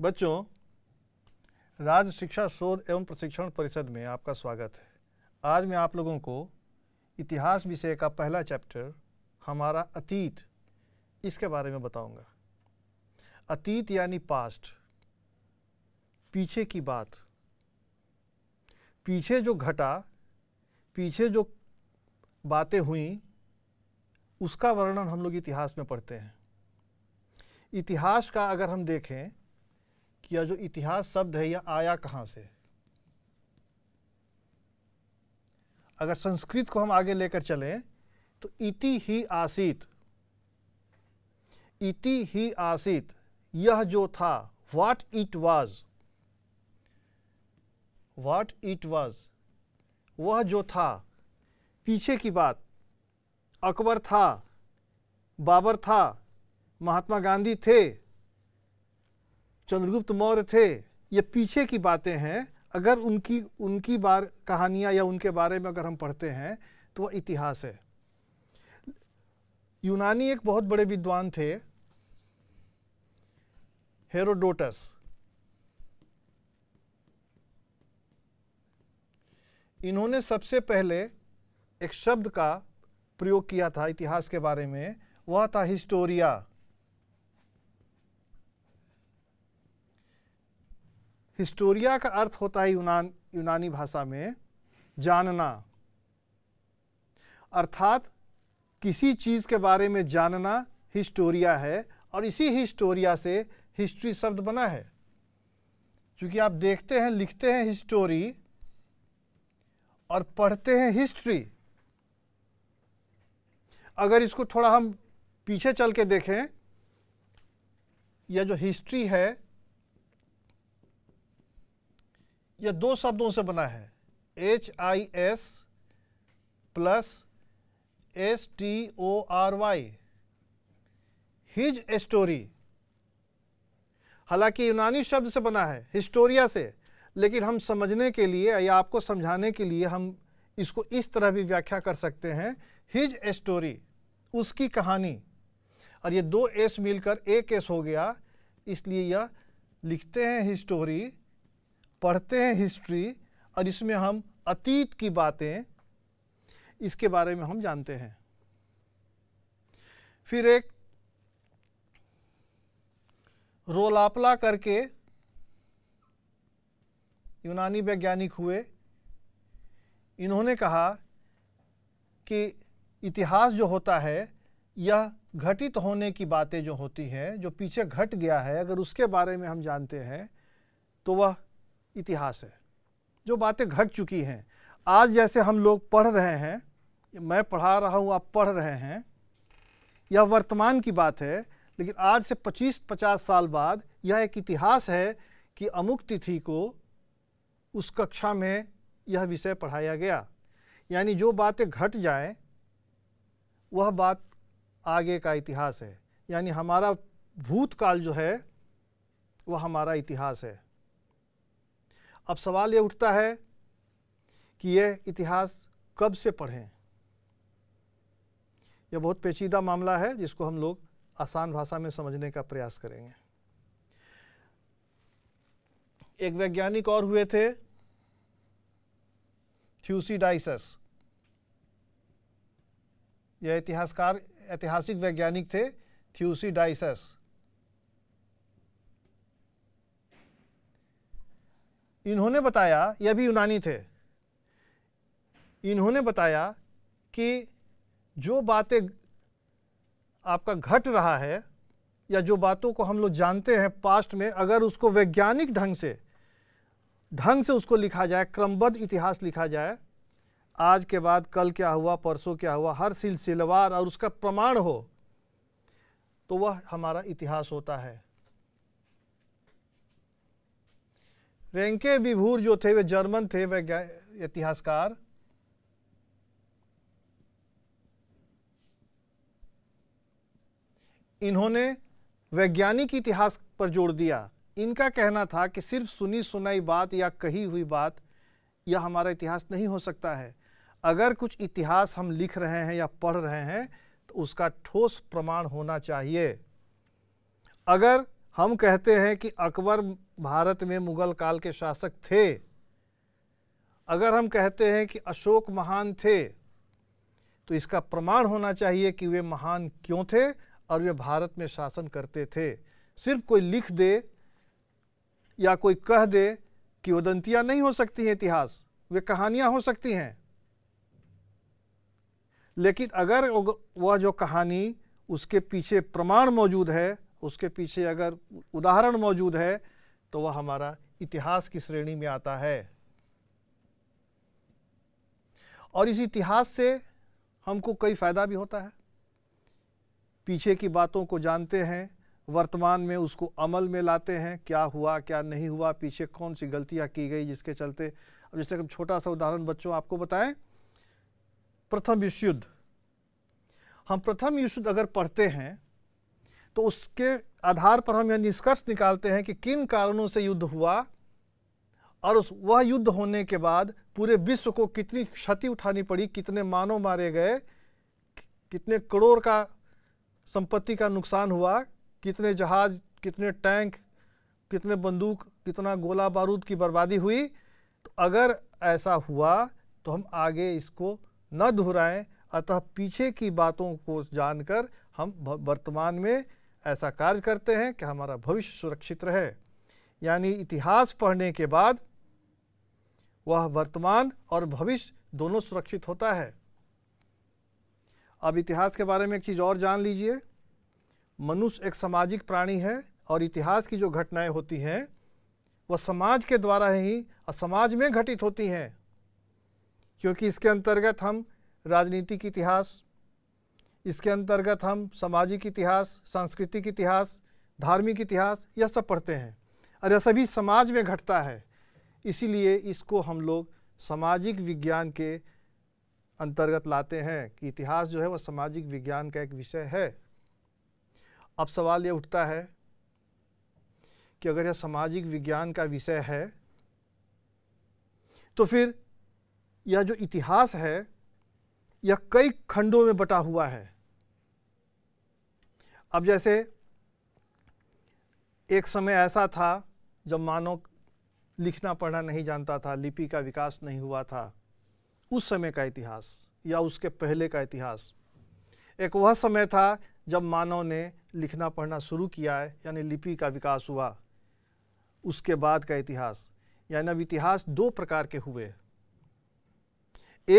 बच्चों राज्य शिक्षा शोध एवं प्रशिक्षण परिषद में आपका स्वागत है आज मैं आप लोगों को इतिहास विषय का पहला चैप्टर हमारा अतीत इसके बारे में बताऊंगा अतीत यानी पास्ट पीछे की बात पीछे जो घटा पीछे जो बातें हुई उसका वर्णन हम लोग इतिहास में पढ़ते हैं इतिहास का अगर हम देखें कि यह जो इतिहास शब्द है यह आया कहाँ से अगर संस्कृत को हम आगे लेकर चलें तो इति ही आसित इति ही आसित यह जो था what it was what it was वह जो था पीछे की बात अकबर था बाबर था महात्मा गांधी थे चंद्रगुप्त मौर्य थे ये पीछे की बातें हैं अगर उनकी उनकी बार कहानियां या उनके बारे में अगर हम पढ़ते हैं तो वह इतिहास है यूनानी एक बहुत बड़े विद्वान थे हेरोडोटस इन्होंने सबसे पहले एक शब्द का प्रयोग किया था इतिहास के बारे में वह था हिस्टोरिया हिस्टोरिया का अर्थ होता है यूनान यूनानी भाषा में जानना अर्थात किसी चीज़ के बारे में जानना हिस्टोरिया है और इसी हिस्टोरिया से हिस्ट्री शब्द बना है क्योंकि आप देखते हैं लिखते हैं हिस्टोरी और पढ़ते हैं हिस्ट्री अगर इसको थोड़ा हम पीछे चल के देखें यह जो हिस्ट्री है यह दो शब्दों से बना है H I S plus S T O R Y his story हालांकि यूनानी शब्द से बना है हिस्टोरिया से लेकिन हम समझने के लिए या आपको समझाने के लिए हम इसको इस तरह भी व्याख्या कर सकते हैं हिज स्टोरी उसकी कहानी और ये दो एस मिलकर एक एस हो गया इसलिए यह लिखते हैं हिस्टोरी पढ़ते हैं हिस्ट्री और इसमें हम अतीत की बातें इसके बारे में हम जानते हैं फिर एक रोलापला करके यूनानी वैज्ञानिक हुए इन्होंने कहा कि इतिहास जो होता है यह घटित होने की बातें जो होती हैं जो पीछे घट गया है अगर उसके बारे में हम जानते हैं तो वह इतिहास है जो बातें घट चुकी हैं आज जैसे हम लोग पढ़ रहे हैं मैं पढ़ा रहा हूँ आप पढ़ रहे हैं यह वर्तमान की बात है लेकिन आज से 25-50 साल बाद यह एक इतिहास है कि अमुक तिथि को उस कक्षा में यह विषय पढ़ाया गया यानी जो बातें घट जाए वह बात आगे का इतिहास है यानी हमारा भूतकाल जो है वह हमारा इतिहास है अब सवाल ये उठता है कि यह इतिहास कब से पढ़ें यह बहुत पेचीदा मामला है जिसको हम लोग आसान भाषा में समझने का प्रयास करेंगे एक वैज्ञानिक और हुए थे थ्यूसीडाइसस यह इतिहासकार ऐतिहासिक वैज्ञानिक थे थ्यूसीडाइसस इन्होंने बताया ये भी यूनानी थे इन्होंने बताया कि जो बातें आपका घट रहा है या जो बातों को हम लोग जानते हैं पास्ट में अगर उसको वैज्ञानिक ढंग से ढंग से उसको लिखा जाए क्रमबद्ध इतिहास लिखा जाए आज के बाद कल क्या हुआ परसों क्या हुआ हर सिलसिलेवार और उसका प्रमाण हो तो वह हमारा इतिहास होता है रेंके विभूर जो थे वे जर्मन थे वे इतिहासकार इन्होंने वैज्ञानिक इतिहास पर जोर दिया इनका कहना था कि सिर्फ सुनी सुनाई बात या कही हुई बात यह हमारा इतिहास नहीं हो सकता है अगर कुछ इतिहास हम लिख रहे हैं या पढ़ रहे हैं तो उसका ठोस प्रमाण होना चाहिए अगर हम कहते हैं कि अकबर भारत में मुगल काल के शासक थे अगर हम कहते हैं कि अशोक महान थे तो इसका प्रमाण होना चाहिए कि वे महान क्यों थे और वे भारत में शासन करते थे सिर्फ कोई लिख दे या कोई कह दे कि वदंतियाँ नहीं हो सकती हैं इतिहास वे कहानियाँ हो सकती हैं लेकिन अगर वह जो कहानी उसके पीछे प्रमाण मौजूद है उसके पीछे अगर उदाहरण मौजूद है तो वह हमारा इतिहास की श्रेणी में आता है और इस इतिहास से हमको कई फ़ायदा भी होता है पीछे की बातों को जानते हैं वर्तमान में उसको अमल में लाते हैं क्या हुआ क्या नहीं हुआ पीछे कौन सी गलतियां की गई जिसके चलते अब जैसे हम छोटा सा उदाहरण बच्चों आपको बताएं प्रथम विश्व युद्ध हम प्रथम युद्ध अगर पढ़ते हैं तो उसके आधार पर हम यह निष्कर्ष निकालते हैं कि किन कारणों से युद्ध हुआ और उस वह युद्ध होने के बाद पूरे विश्व को कितनी क्षति उठानी पड़ी कितने मानव मारे गए कितने करोड़ का संपत्ति का नुकसान हुआ कितने जहाज कितने टैंक कितने बंदूक कितना गोला बारूद की बर्बादी हुई तो अगर ऐसा हुआ तो हम आगे इसको न दोहराएं अतः पीछे की बातों को जानकर हम वर्तमान में ऐसा कार्य करते हैं कि हमारा भविष्य सुरक्षित रहे यानी इतिहास पढ़ने के बाद वह वर्तमान और भविष्य दोनों सुरक्षित होता है अब इतिहास के बारे में एक चीज़ और जान लीजिए मनुष्य एक सामाजिक प्राणी है और इतिहास की जो घटनाएं होती हैं वह समाज के द्वारा ही और समाज में घटित होती हैं क्योंकि इसके अंतर्गत हम राजनीतिक इतिहास इसके अंतर्गत हम सामाजिक इतिहास सांस्कृतिक इतिहास धार्मिक इतिहास यह सब पढ़ते हैं और यह सभी समाज में घटता है इसीलिए इसको हम लोग सामाजिक विज्ञान के अंतर्गत लाते हैं कि इतिहास जो है वह सामाजिक विज्ञान का एक विषय है अब सवाल यह उठता है कि अगर यह सामाजिक विज्ञान का विषय है तो फिर यह जो इतिहास है यह कई खंडों में बटा हुआ है अब जैसे एक समय ऐसा था जब मानव लिखना पढ़ना नहीं जानता था लिपि का विकास नहीं हुआ था उस समय का इतिहास या उसके पहले का इतिहास एक वह समय था जब मानव ने लिखना पढ़ना शुरू किया है यानी लिपि का विकास हुआ उसके बाद का इतिहास यानी अब इतिहास दो प्रकार के हुए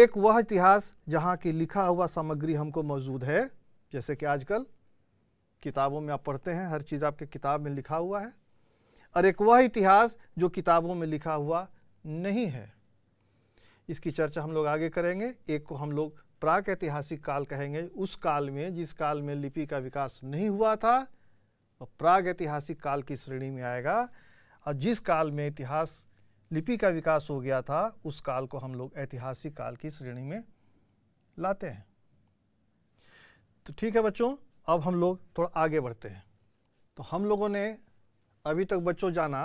एक वह इतिहास जहाँ की लिखा हुआ सामग्री हमको मौजूद है जैसे कि आजकल किताबों में आप पढ़ते हैं हर चीज़ आपके किताब में लिखा हुआ है और एक वह इतिहास जो किताबों में लिखा हुआ नहीं है इसकी चर्चा हम लोग आगे करेंगे एक को हम लोग प्राक ऐतिहासिक काल कहेंगे उस काल में जिस काल में लिपि का विकास नहीं हुआ था वह प्राग ऐतिहासिक काल की श्रेणी में आएगा और जिस काल में इतिहास लिपि का विकास हो गया था उस काल को हम लोग ऐतिहासिक काल की श्रेणी में लाते हैं तो ठीक है बच्चों अब हम लोग थोड़ा आगे बढ़ते हैं तो हम लोगों ने अभी तक बच्चों जाना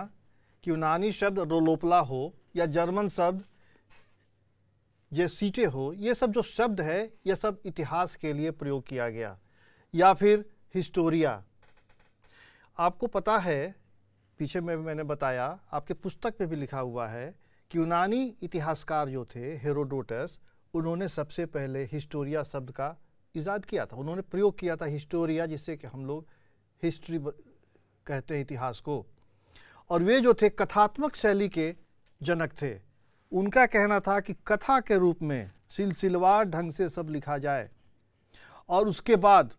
कि यूनानी शब्द रोलोपला हो या जर्मन शब्द ये सीटे हो ये सब जो शब्द है ये सब इतिहास के लिए प्रयोग किया गया या फिर हिस्टोरिया आपको पता है पीछे में मैंने बताया आपके पुस्तक में भी लिखा हुआ है कि यूनानी इतिहासकार जो थे हेरोडोटस उन्होंने सबसे पहले हिस्टोरिया शब्द का ईजाद किया था उन्होंने प्रयोग किया था हिस्टोरिया जिससे कि हम लोग हिस्ट्री कहते हैं इतिहास को और वे जो थे कथात्मक शैली के जनक थे उनका कहना था कि कथा के रूप में सिलसिलवार ढंग से सब लिखा जाए और उसके बाद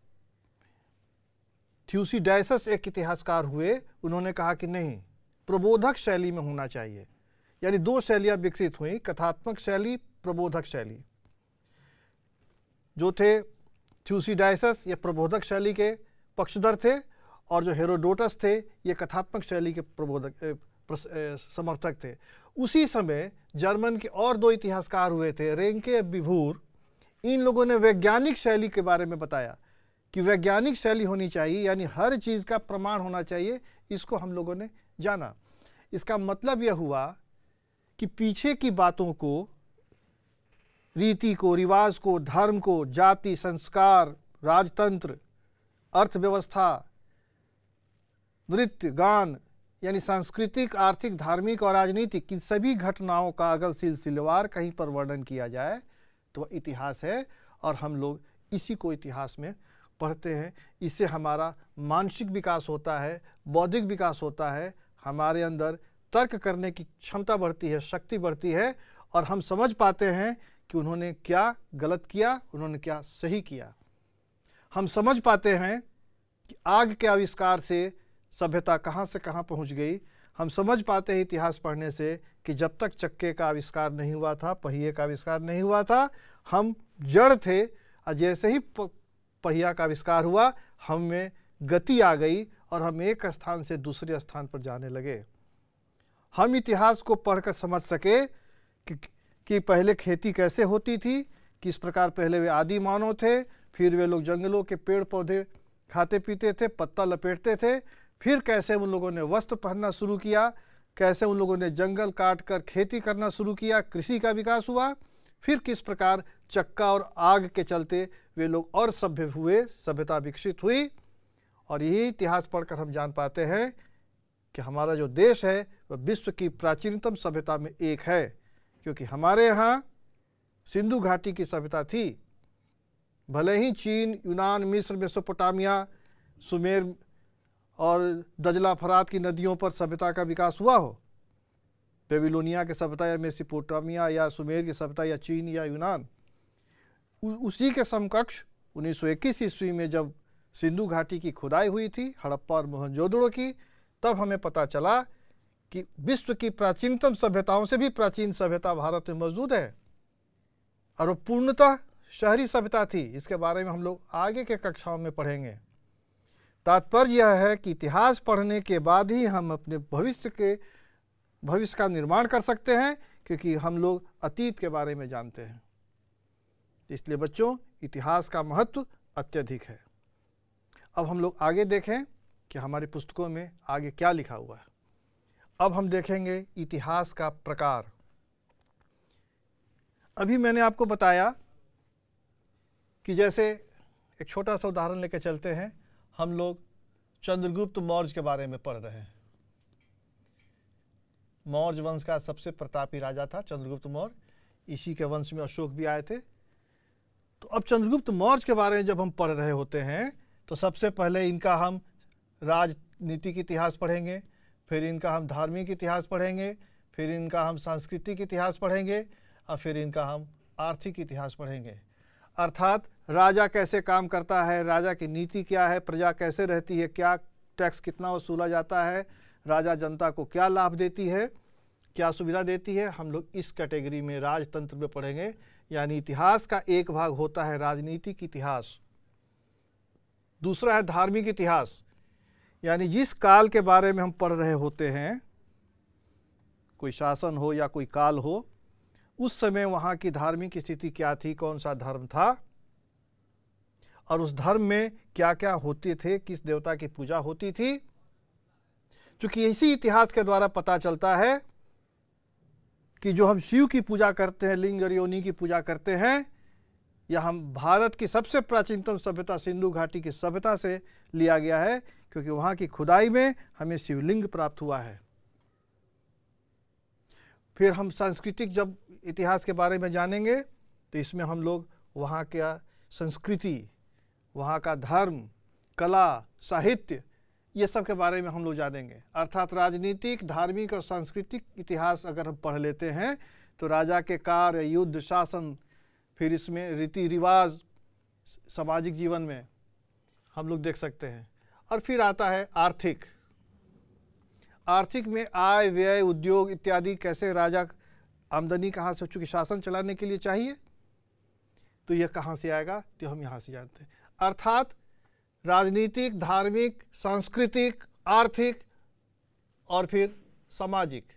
थ्यूसी डायसस एक इतिहासकार हुए उन्होंने कहा कि नहीं प्रबोधक शैली में होना चाहिए यानी दो शैलियां विकसित हुई कथात्मक शैली प्रबोधक शैली जो थे थ्यूसीडाइसस ये प्रबोधक शैली के पक्षधर थे और जो हेरोडोटस थे ये कथात्मक शैली के प्रबोधक समर्थक थे उसी समय जर्मन के और दो इतिहासकार हुए थे रेंके बिभूर इन लोगों ने वैज्ञानिक शैली के बारे में बताया कि वैज्ञानिक शैली होनी चाहिए यानी हर चीज़ का प्रमाण होना चाहिए इसको हम लोगों ने जाना इसका मतलब यह हुआ कि पीछे की बातों को रीति को रिवाज को धर्म को जाति संस्कार राजतंत्र अर्थव्यवस्था नृत्य गान यानी सांस्कृतिक आर्थिक धार्मिक और राजनीतिक इन सभी घटनाओं का अगर सिलसिलेवार कहीं पर वर्णन किया जाए तो इतिहास है और हम लोग इसी को इतिहास में पढ़ते हैं इससे हमारा मानसिक विकास होता है बौद्धिक विकास होता है हमारे अंदर तर्क करने की क्षमता बढ़ती है शक्ति बढ़ती है और हम समझ पाते हैं कि उन्होंने क्या गलत किया उन्होंने क्या सही किया हम समझ पाते हैं कि आग के आविष्कार से सभ्यता कहाँ से कहाँ पहुँच गई हम समझ पाते हैं इतिहास पढ़ने से कि जब तक चक्के का आविष्कार नहीं हुआ था पहिए का आविष्कार नहीं हुआ था हम जड़ थे और जैसे ही पहिया का आविष्कार हुआ हम में गति आ गई और हम एक स्थान से दूसरे स्थान पर जाने लगे हम इतिहास को पढ़कर समझ सके कि कि पहले खेती कैसे होती थी किस प्रकार पहले वे आदि मानव थे फिर वे लोग जंगलों के पेड़ पौधे खाते पीते थे पत्ता लपेटते थे फिर कैसे उन लोगों ने वस्त्र पहनना शुरू किया कैसे उन लोगों ने जंगल काट कर खेती करना शुरू किया कृषि का विकास हुआ फिर किस प्रकार चक्का और आग के चलते वे लोग और सभ्य हुए सभ्यता विकसित हुई और यही इतिहास पढ़कर हम जान पाते हैं कि हमारा जो देश है वह विश्व की प्राचीनतम सभ्यता में एक है क्योंकि हमारे यहाँ सिंधु घाटी की सभ्यता थी भले ही चीन यूनान मिस्र मेसोपोटामिया सुमेर और दजला फरात की नदियों पर सभ्यता का विकास हुआ हो पेविलोनिया की सभ्यता या मेसोपोटामिया या सुमेर की सभ्यता या चीन या यूनान उसी के समकक्ष 1921 ईस्वी में जब सिंधु घाटी की खुदाई हुई थी हड़प्पा और मोहनजोदड़ो की तब हमें पता चला कि विश्व की प्राचीनतम सभ्यताओं से भी प्राचीन सभ्यता भारत में मौजूद है और वो पूर्णतः शहरी सभ्यता थी इसके बारे में हम लोग आगे के कक्षाओं में पढ़ेंगे तात्पर्य यह है कि इतिहास पढ़ने के बाद ही हम अपने भविष्य के भविष्य का निर्माण कर सकते हैं क्योंकि हम लोग अतीत के बारे में जानते हैं इसलिए बच्चों इतिहास का महत्व अत्यधिक है अब हम लोग आगे देखें कि हमारी पुस्तकों में आगे क्या लिखा हुआ है अब हम देखेंगे इतिहास का प्रकार अभी मैंने आपको बताया कि जैसे एक छोटा सा उदाहरण लेकर चलते हैं हम लोग चंद्रगुप्त मौर्य के बारे में पढ़ रहे हैं मौर्य वंश का सबसे प्रतापी राजा था चंद्रगुप्त मौर्य इसी के वंश में अशोक भी आए थे तो अब चंद्रगुप्त मौर्य के बारे में जब हम पढ़ रहे होते हैं तो सबसे पहले इनका हम राजनीतिक इतिहास पढ़ेंगे फिर इनका हम धार्मिक इतिहास पढ़ेंगे फिर इनका हम सांस्कृतिक इतिहास पढ़ेंगे और फिर इनका हम आर्थिक इतिहास पढ़ेंगे अर्थात राजा कैसे काम करता है राजा की नीति क्या है प्रजा कैसे रहती है क्या टैक्स कितना वसूला जाता है राजा जनता को क्या लाभ देती है क्या सुविधा देती है हम लोग इस कैटेगरी में राजतंत्र में पढ़ेंगे यानी इतिहास का एक भाग होता है राजनीतिक इतिहास दूसरा है धार्मिक इतिहास यानी जिस काल के बारे में हम पढ़ रहे होते हैं कोई शासन हो या कोई काल हो उस समय वहाँ की धार्मिक स्थिति क्या थी कौन सा धर्म था और उस धर्म में क्या क्या होते थे किस देवता की पूजा होती थी क्योंकि इसी इतिहास के द्वारा पता चलता है कि जो हम शिव की पूजा करते हैं लिंग और योनि की पूजा करते हैं या हम भारत की सबसे प्राचीनतम सभ्यता सिंधु घाटी की सभ्यता से लिया गया है क्योंकि वहाँ की खुदाई में हमें शिवलिंग प्राप्त हुआ है फिर हम सांस्कृतिक जब इतिहास के बारे में जानेंगे तो इसमें हम लोग वहाँ का संस्कृति वहाँ का धर्म कला साहित्य ये सब के बारे में हम लोग जानेंगे अर्थात राजनीतिक धार्मिक और सांस्कृतिक इतिहास अगर हम पढ़ लेते हैं तो राजा के कार्य युद्ध शासन फिर इसमें रीति रिवाज सामाजिक जीवन में हम लोग देख सकते हैं और फिर आता है आर्थिक आर्थिक में आय व्यय उद्योग इत्यादि कैसे राजा आमदनी कहाँ से हो चुकी शासन चलाने के लिए चाहिए तो यह कहाँ से आएगा तो हम यहाँ से जानते हैं अर्थात राजनीतिक धार्मिक सांस्कृतिक आर्थिक और फिर सामाजिक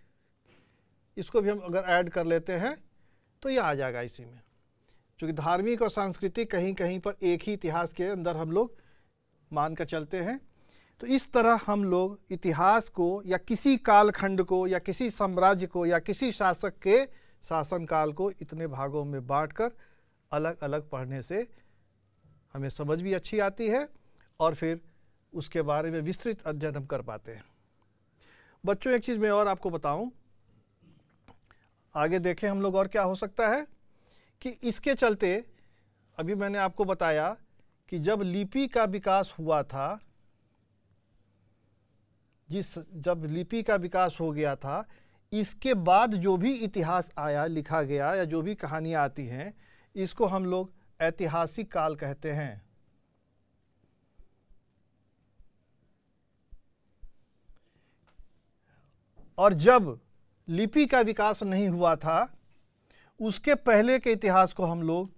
इसको भी हम अगर ऐड कर लेते हैं तो यह आ जाएगा इसी में क्योंकि धार्मिक और सांस्कृतिक कहीं कहीं पर एक ही इतिहास के अंदर हम लोग मान कर चलते हैं तो इस तरह हम लोग इतिहास को या किसी कालखंड को या किसी साम्राज्य को या किसी शासक के शासनकाल को इतने भागों में बांटकर अलग अलग पढ़ने से हमें समझ भी अच्छी आती है और फिर उसके बारे में विस्तृत अध्ययन हम कर पाते हैं बच्चों एक चीज़ मैं और आपको बताऊं आगे देखें हम लोग और क्या हो सकता है कि इसके चलते अभी मैंने आपको बताया कि जब लिपि का विकास हुआ था जिस जब लिपि का विकास हो गया था इसके बाद जो भी इतिहास आया लिखा गया या जो भी कहानियां आती हैं इसको हम लोग ऐतिहासिक काल कहते हैं और जब लिपि का विकास नहीं हुआ था उसके पहले के इतिहास को हम लोग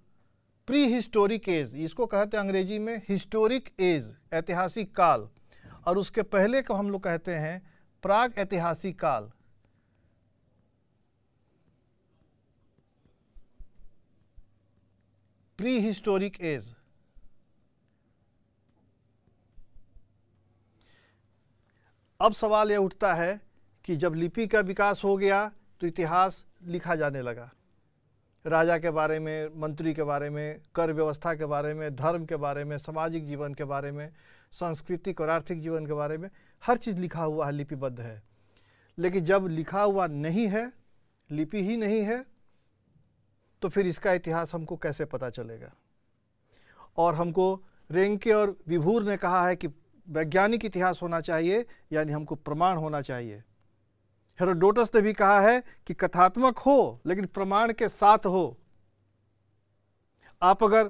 प्री हिस्टोरिक एज इसको कहते हैं अंग्रेजी में हिस्टोरिक एज ऐतिहासिक काल और उसके पहले को हम लोग कहते हैं प्राग ऐतिहासिक काल प्री हिस्टोरिक एज अब सवाल यह उठता है कि जब लिपि का विकास हो गया तो इतिहास लिखा जाने लगा राजा के बारे में मंत्री के बारे में कर व्यवस्था के बारे में धर्म के बारे में सामाजिक जीवन के बारे में सांस्कृतिक और आर्थिक जीवन के बारे में हर चीज़ लिखा हुआ है लिपिबद्ध है लेकिन जब लिखा हुआ नहीं है लिपि ही नहीं है तो फिर इसका इतिहास हमको कैसे पता चलेगा और हमको रेंके और विभूर ने कहा है कि वैज्ञानिक इतिहास होना चाहिए यानी हमको प्रमाण होना चाहिए हेरोडोटस ने भी कहा है कि कथात्मक हो लेकिन प्रमाण के साथ हो आप अगर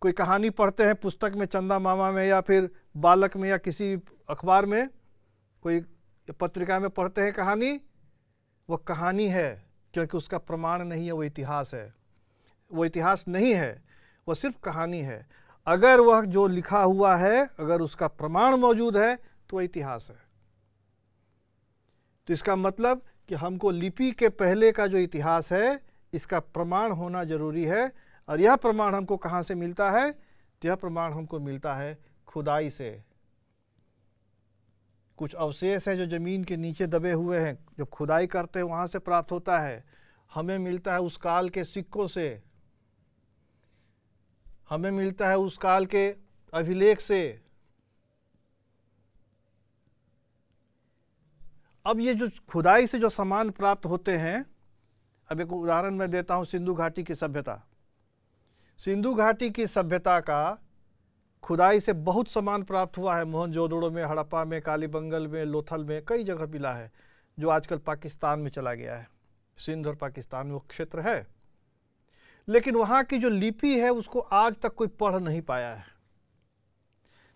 कोई कहानी पढ़ते हैं पुस्तक में चंदा मामा में या फिर बालक में या किसी अखबार में कोई पत्रिका में पढ़ते हैं कहानी वो कहानी है क्योंकि उसका प्रमाण नहीं है वो इतिहास है वो इतिहास नहीं है वो सिर्फ कहानी है अगर वह जो लिखा हुआ है अगर उसका प्रमाण मौजूद है तो वह इतिहास है तो इसका मतलब कि हमको लिपि के पहले का जो इतिहास है इसका प्रमाण होना जरूरी है और यह प्रमाण हमको कहाँ से मिलता है तो यह प्रमाण हमको मिलता है खुदाई से कुछ अवशेष हैं जो ज़मीन के नीचे दबे हुए हैं जब खुदाई करते हैं वहाँ से प्राप्त होता है हमें मिलता है उस काल के सिक्कों से हमें मिलता है उस काल के अभिलेख से अब ये जो खुदाई से जो सामान प्राप्त होते हैं अब एक उदाहरण मैं देता हूँ सिंधु घाटी की सभ्यता सिंधु घाटी की सभ्यता का खुदाई से बहुत सामान प्राप्त हुआ है मोहनजोदड़ो में हड़प्पा में कालीबंगल में लोथल में कई जगह मिला है जो आजकल पाकिस्तान में चला गया है सिंध और पाकिस्तान में वो क्षेत्र है लेकिन वहाँ की जो लिपि है उसको आज तक कोई पढ़ नहीं पाया है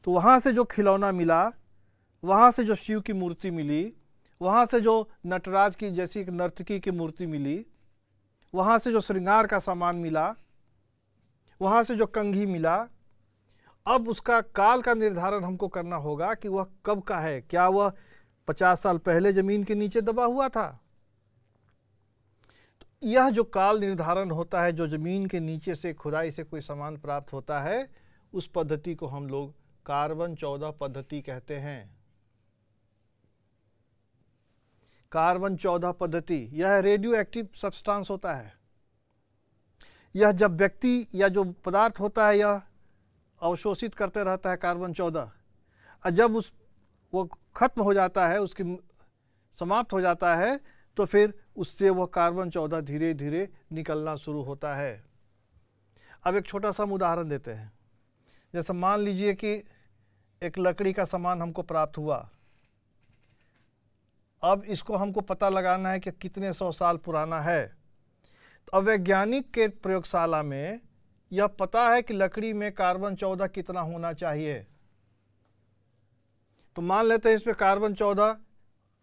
तो वहाँ से जो खिलौना मिला वहाँ से जो शिव की मूर्ति मिली वहाँ से जो नटराज की जैसी एक नर्तकी की मूर्ति मिली वहाँ से जो श्रृंगार का सामान मिला वहाँ से जो कंघी मिला अब उसका काल का निर्धारण हमको करना होगा कि वह कब का है क्या वह पचास साल पहले ज़मीन के नीचे दबा हुआ था तो यह जो काल निर्धारण होता है जो ज़मीन के नीचे से खुदाई से कोई सामान प्राप्त होता है उस पद्धति को हम लोग कार्बन चौदह पद्धति कहते हैं कार्बन चौदह पद्धति यह रेडियो एक्टिव सब्सटेंस होता है यह जब व्यक्ति या जो पदार्थ होता है यह अवशोषित करते रहता है कार्बन चौदह और जब उस वो खत्म हो जाता है उसकी समाप्त हो जाता है तो फिर उससे वह कार्बन चौदह धीरे धीरे निकलना शुरू होता है अब एक छोटा सा हम उदाहरण देते हैं जैसे मान लीजिए कि एक लकड़ी का सामान हमको प्राप्त हुआ अब इसको हमको पता लगाना है कि कितने सौ साल पुराना है तो अवैज्ञानिक के प्रयोगशाला में यह पता है कि लकड़ी में कार्बन चौदह कितना होना चाहिए तो मान लेते हैं इसमें कार्बन चौदह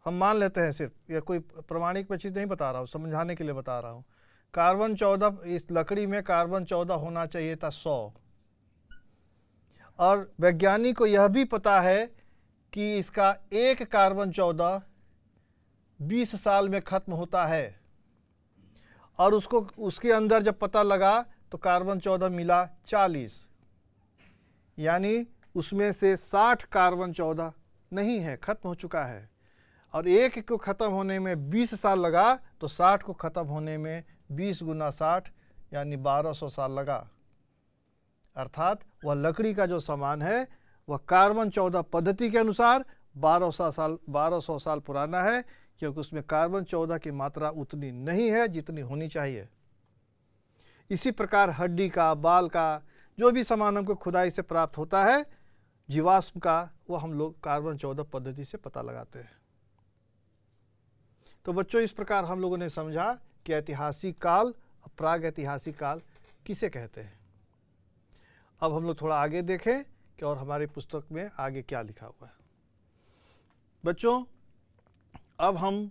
हम मान लेते हैं सिर्फ यह कोई प्रमाणिक में चीज़ नहीं बता रहा हूँ समझाने के लिए बता रहा हूँ कार्बन चौदह इस लकड़ी में कार्बन चौदह होना चाहिए था सौ और वैज्ञानिक को यह भी पता है कि इसका एक कार्बन चौदह बीस साल में ख़त्म होता है और उसको उसके अंदर जब पता लगा तो कार्बन चौदह मिला चालीस यानी उसमें से साठ कार्बन चौदह नहीं है ख़त्म हो चुका है और एक को ख़त्म होने में बीस साल लगा तो साठ को ख़त्म होने में बीस गुना साठ यानी बारह सौ साल लगा अर्थात वह लकड़ी का जो सामान है वह कार्बन चौदह पद्धति के अनुसार बारह सौ साल बारह सौ साल पुराना है क्योंकि उसमें कार्बन चौदह की मात्रा उतनी नहीं है जितनी होनी चाहिए इसी प्रकार हड्डी का बाल का जो भी सामान हमको खुदाई से प्राप्त होता है जीवाश्म का वो हम लोग कार्बन चौदह पद्धति से पता लगाते हैं तो बच्चों इस प्रकार हम लोगों ने समझा कि ऐतिहासिक काल और प्राग ऐतिहासिक काल किसे कहते हैं अब हम लोग थोड़ा आगे देखें कि और हमारी पुस्तक में आगे क्या लिखा हुआ है बच्चों अब हम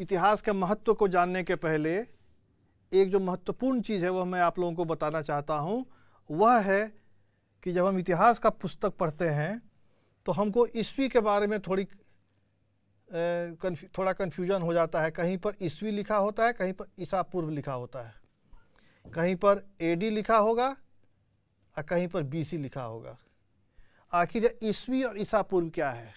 इतिहास के महत्व को जानने के पहले एक जो महत्वपूर्ण चीज़ है वह मैं आप लोगों को बताना चाहता हूँ वह है कि जब हम इतिहास का पुस्तक पढ़ते हैं तो हमको ईस्वी के बारे में थोड़ी थोड़ा कन्फ्यूजन हो जाता है कहीं पर ईस्वी लिखा होता है कहीं पर ईसा पूर्व लिखा होता है कहीं पर एडी लिखा होगा और कहीं पर बीसी लिखा होगा आखिर ईस्वी और ईसा पूर्व क्या है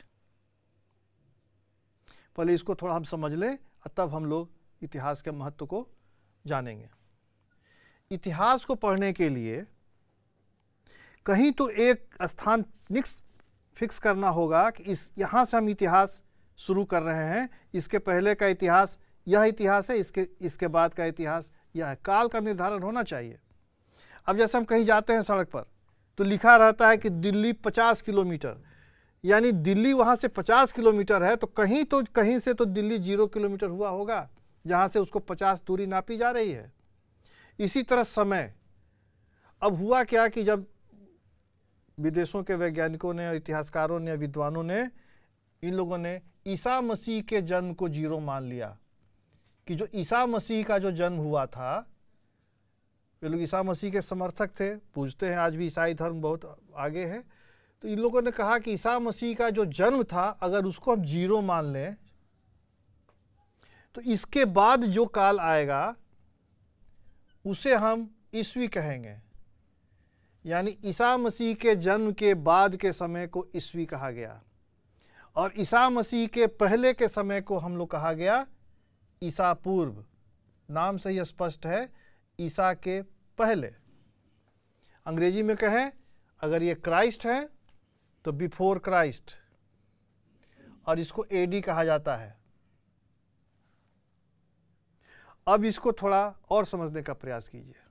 पहले इसको थोड़ा हम समझ लें और तब हम लोग इतिहास के महत्व को जानेंगे इतिहास को पढ़ने के लिए कहीं तो एक स्थान निक्स फिक्स करना होगा कि इस यहाँ से हम इतिहास शुरू कर रहे हैं इसके पहले का इतिहास यह इतिहास है इसके इसके बाद का इतिहास यह है काल का निर्धारण होना चाहिए अब जैसे हम कहीं जाते हैं सड़क पर तो लिखा रहता है कि दिल्ली 50 किलोमीटर यानी दिल्ली वहाँ से 50 किलोमीटर है तो कहीं तो कहीं से तो दिल्ली जीरो किलोमीटर हुआ होगा जहाँ से उसको 50 दूरी नापी जा रही है इसी तरह समय अब हुआ क्या कि जब विदेशों के वैज्ञानिकों ने इतिहासकारों ने विद्वानों ने इन लोगों ने ईसा मसीह के जन्म को जीरो मान लिया कि जो ईसा मसीह का जो जन्म हुआ था ये लोग ईसा मसीह के समर्थक थे पूजते हैं आज भी ईसाई धर्म बहुत आगे है तो इन लोगों ने कहा कि ईसा मसीह का जो जन्म था अगर उसको हम जीरो मान लें तो इसके बाद जो काल आएगा उसे हम ईस्वी कहेंगे यानी ईसा मसीह के जन्म के बाद के समय को ईस्वी कहा गया और ईसा मसीह के पहले के समय को हम लोग कहा गया ईसा पूर्व नाम से ही स्पष्ट है ईसा के पहले अंग्रेजी में कहें अगर ये क्राइस्ट हैं तो बिफोर क्राइस्ट और इसको एडी कहा जाता है अब इसको थोड़ा और समझने का प्रयास कीजिए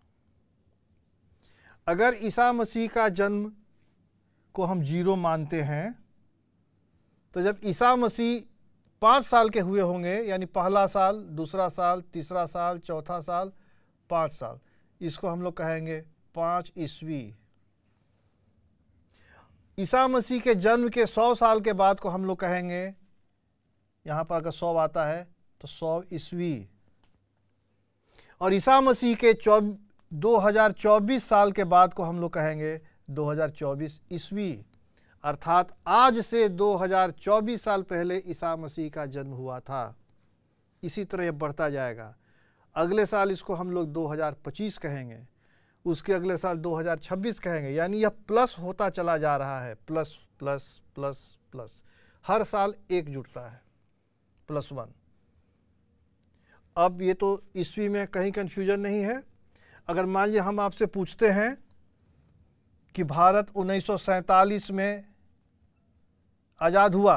अगर ईसा मसीह का जन्म को हम जीरो मानते हैं तो जब ईसा मसीह पाँच साल के हुए होंगे यानी पहला साल दूसरा साल तीसरा साल चौथा साल पाँच साल इसको हम लोग कहेंगे पाँच ईस्वी ईसा मसीह के जन्म के सौ साल के बाद को हम लोग कहेंगे यहां पर अगर सौ आता है तो सौ ईस्वी और ईसा मसीह के चौ 2024 साल के बाद को हम लोग कहेंगे 2024 ईस्वी अर्थात आज से 2024 साल पहले ईसा मसीह का जन्म हुआ था इसी तरह यह बढ़ता जाएगा अगले साल इसको हम लोग 2025 कहेंगे उसके अगले साल 2026 कहेंगे यानी यह प्लस होता चला जा रहा है प्लस प्लस प्लस प्लस हर साल एक जुटता है प्लस वन अब ये तो ईस्वी में कहीं कंफ्यूजन नहीं है अगर मान लीजिए हम आपसे पूछते हैं कि भारत उन्नीस में आज़ाद हुआ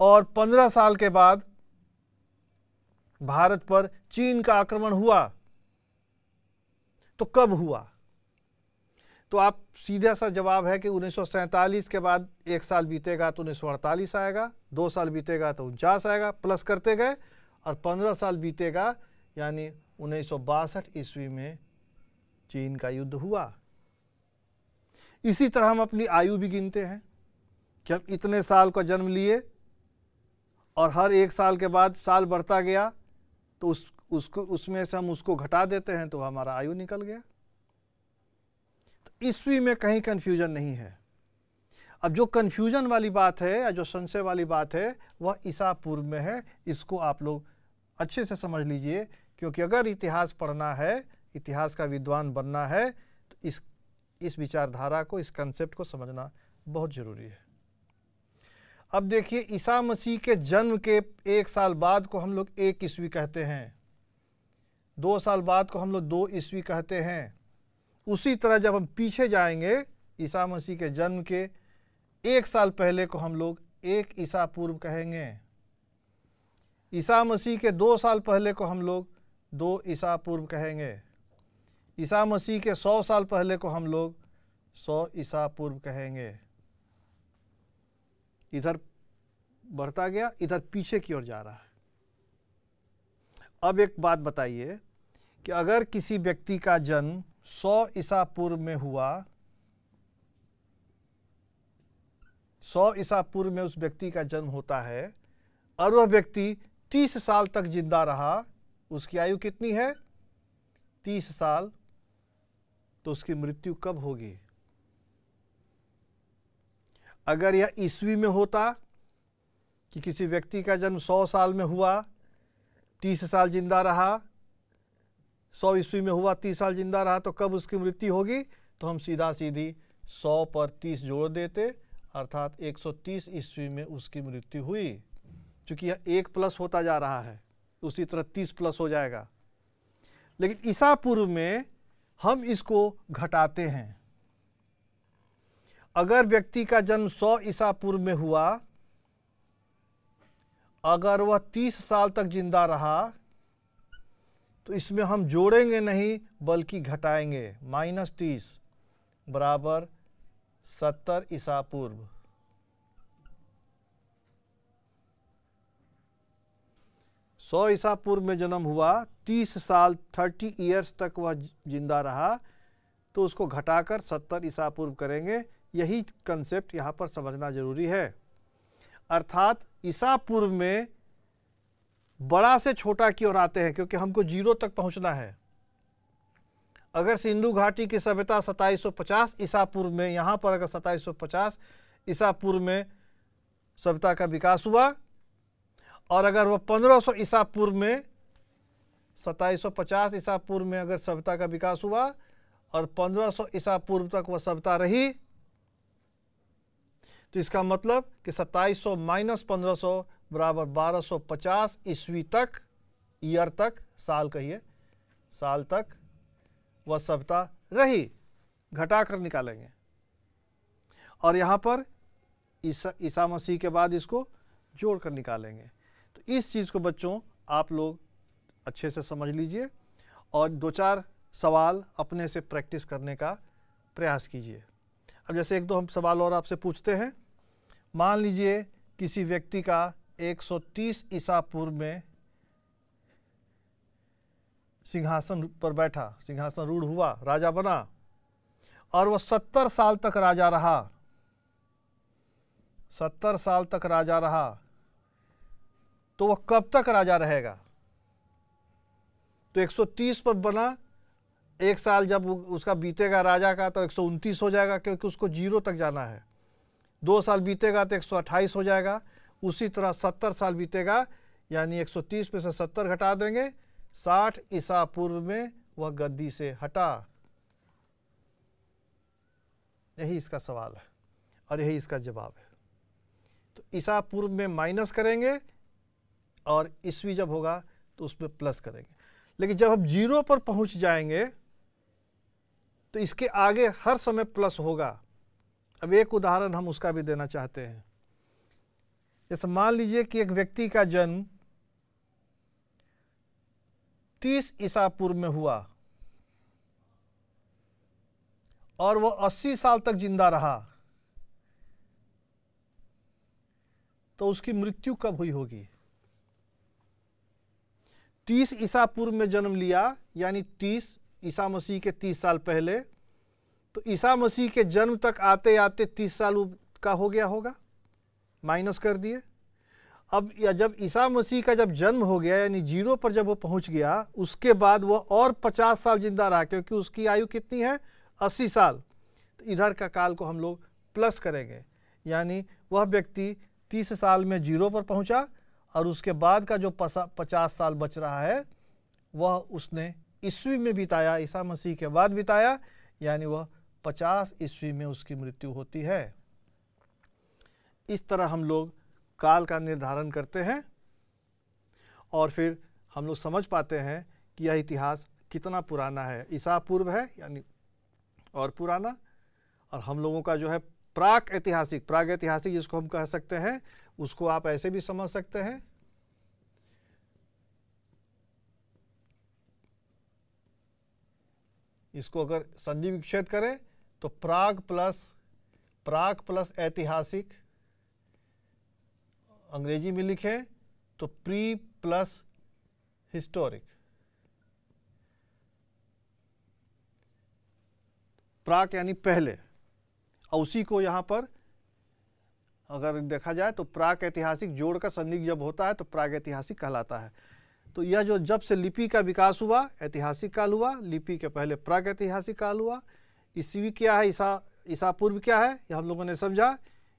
और 15 साल के बाद भारत पर चीन का आक्रमण हुआ तो कब हुआ तो आप सीधा सा जवाब है कि उन्नीस के बाद एक साल बीतेगा तो उन्नीस आएगा दो साल बीतेगा तो उनचास आएगा प्लस करते गए और पंद्रह साल बीतेगा यानी उन्नीस ईस्वी में चीन का युद्ध हुआ इसी तरह हम अपनी आयु भी गिनते हैं कि हम इतने साल का जन्म लिए और हर एक साल के बाद साल बढ़ता गया तो उस उसको उसमें से हम उसको घटा देते हैं तो हमारा आयु निकल गया तो ईस्वी में कहीं कन्फ्यूजन नहीं है अब जो कन्फ्यूजन वाली बात है या जो संशय वाली बात है वह ईसा पूर्व में है इसको आप लोग अच्छे से समझ लीजिए क्योंकि अगर इतिहास पढ़ना है इतिहास का विद्वान बनना है तो इस इस विचारधारा को इस कंसेप्ट को समझना बहुत ज़रूरी है अब देखिए ईसा मसीह के जन्म के एक साल बाद को हम लोग एक ईस्वी कहते हैं दो साल बाद को हम लोग दो ईस्वी कहते हैं उसी तरह जब हम पीछे जाएंगे ईसा मसीह के जन्म के एक साल पहले को हम लोग एक ईसा पूर्व कहेंगे ईसा मसीह के दो साल पहले को हम लोग दो ईसा पूर्व कहेंगे ईसा मसीह के सौ साल पहले को हम लोग सौ ईसा पूर्व कहेंगे इधर बढ़ता गया इधर पीछे की ओर जा रहा है अब एक बात बताइए कि अगर किसी व्यक्ति का जन्म 100 ईसा पूर्व में हुआ 100 ईसा पूर्व में उस व्यक्ति का जन्म होता है और वह व्यक्ति 30 साल तक जिंदा रहा उसकी आयु कितनी है 30 साल तो उसकी मृत्यु कब होगी अगर यह ईस्वी में होता कि किसी व्यक्ति का जन्म 100 साल में हुआ तीस साल जिंदा रहा सौ ईस्वी में हुआ तीस साल जिंदा रहा तो कब उसकी मृत्यु होगी तो हम सीधा सीधी सौ पर तीस जोड़ देते अर्थात एक सौ तीस ईस्वी में उसकी मृत्यु हुई चूंकि यह एक प्लस होता जा रहा है उसी तरह तीस प्लस हो जाएगा लेकिन ईसा पूर्व में हम इसको घटाते हैं अगर व्यक्ति का जन्म सौ ईसा पूर्व में हुआ अगर वह तीस साल तक जिंदा रहा तो इसमें हम जोड़ेंगे नहीं बल्कि घटाएंगे माइनस तीस बराबर सत्तर ईसा पूर्व सौ ईसा पूर्व में जन्म हुआ तीस साल थर्टी ईयर्स तक वह जिंदा रहा तो उसको घटाकर सत्तर ईसा पूर्व करेंगे यही कंसेप्ट यहाँ पर समझना जरूरी है अर्थात ईसा पूर्व में बड़ा से छोटा की ओर आते हैं क्योंकि हमको जीरो तक पहुंचना है अगर सिंधु घाटी की सभ्यता 2750 ईसा पूर्व में यहाँ पर अगर 2750 ईसा पूर्व में सभ्यता का विकास हुआ और अगर वह 1500 ईसा पूर्व में 2750 ईसा पूर्व में अगर सभ्यता का विकास हुआ और 1500 ईसा पूर्व तक वह सभ्यता रही तो इसका मतलब कि 2700 माइनस 1500 बराबर 1250 ईस्वी तक ईयर तक साल कहिए साल तक वह सभ्यता रही घटा कर निकालेंगे और यहाँ पर ईसा ईसा मसीह के बाद इसको जोड़ कर निकालेंगे तो इस चीज़ को बच्चों आप लोग अच्छे से समझ लीजिए और दो चार सवाल अपने से प्रैक्टिस करने का प्रयास कीजिए अब जैसे एक दो हम सवाल और आपसे पूछते हैं मान लीजिए किसी व्यक्ति का 130 ईसा पूर्व में सिंहासन पर बैठा सिंहासन रूढ़ हुआ राजा बना और वह सत्तर साल तक राजा रहा सत्तर साल तक राजा रहा तो वह कब तक राजा रहेगा तो 130 पर बना एक साल जब उसका बीतेगा राजा का तो एक हो जाएगा क्योंकि उसको जीरो तक जाना है दो साल बीतेगा तो एक हो जाएगा उसी तरह सत्तर साल बीतेगा यानी 130 में से सत्तर घटा देंगे साठ ईसा पूर्व में वह गद्दी से हटा यही इसका सवाल है और यही इसका जवाब है तो ईसा पूर्व में माइनस करेंगे और ईस्वी जब होगा तो उसमें प्लस करेंगे लेकिन जब हम जीरो पर पहुंच जाएंगे तो इसके आगे हर समय प्लस होगा अब एक उदाहरण हम उसका भी देना चाहते हैं जैसे मान लीजिए कि एक व्यक्ति का जन्म 30 ईसा पूर्व में हुआ और वह 80 साल तक जिंदा रहा तो उसकी मृत्यु कब हुई होगी 30 ईसा पूर्व में जन्म लिया यानी ईसा मसीह के तीस साल पहले तो ईसा मसीह के जन्म तक आते आते तीस साल का हो गया होगा माइनस कर दिए अब या जब ईसा मसीह का जब जन्म हो गया यानी जीरो पर जब वो पहुंच गया उसके बाद वो और पचास साल जिंदा रहा क्योंकि उसकी आयु कितनी है अस्सी साल तो इधर का काल को हम लोग प्लस करेंगे यानी वह व्यक्ति तीस साल में जीरो पर पहुंचा और उसके बाद का जो पचास साल बच रहा है वह उसने ईस्वी में बिताया ईसा मसीह के बाद बिताया यानी वह पचास ईस्वी में उसकी मृत्यु होती है इस तरह हम लोग काल का निर्धारण करते हैं और फिर हम लोग समझ पाते हैं कि यह इतिहास कितना पुराना है ईसा पूर्व है यानी और पुराना और हम लोगों का जो है प्राक ऐतिहासिक प्राग ऐतिहासिक जिसको हम कह सकते हैं उसको आप ऐसे भी समझ सकते हैं इसको अगर संधि विक्षेद करें तो प्राग प्लस प्राग प्लस ऐतिहासिक अंग्रेजी में लिखें तो प्री प्लस हिस्टोरिक प्राक यानी पहले और उसी को यहां पर अगर देखा जाए तो प्राक ऐतिहासिक जोड़ का जब होता है तो प्राग ऐतिहासिक कहलाता है तो यह जो जब से लिपि का विकास हुआ ऐतिहासिक काल हुआ लिपि के पहले प्राग ऐतिहासिक काल हुआ ईस्वी क्या है ईसा ईसा पूर्व क्या है यह हम लोगों ने समझा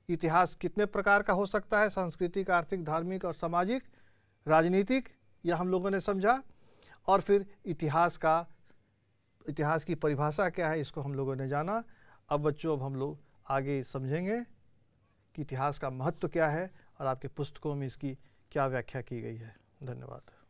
इतिहास कितने प्रकार का हो सकता है सांस्कृतिक आर्थिक धार्मिक और सामाजिक राजनीतिक यह हम लोगों ने समझा और फिर इतिहास का इतिहास की परिभाषा क्या है इसको हम लोगों ने जाना अब बच्चों अब हम लोग आगे समझेंगे कि इतिहास का महत्व क्या है और आपके पुस्तकों में इसकी क्या व्याख्या की गई है धन्यवाद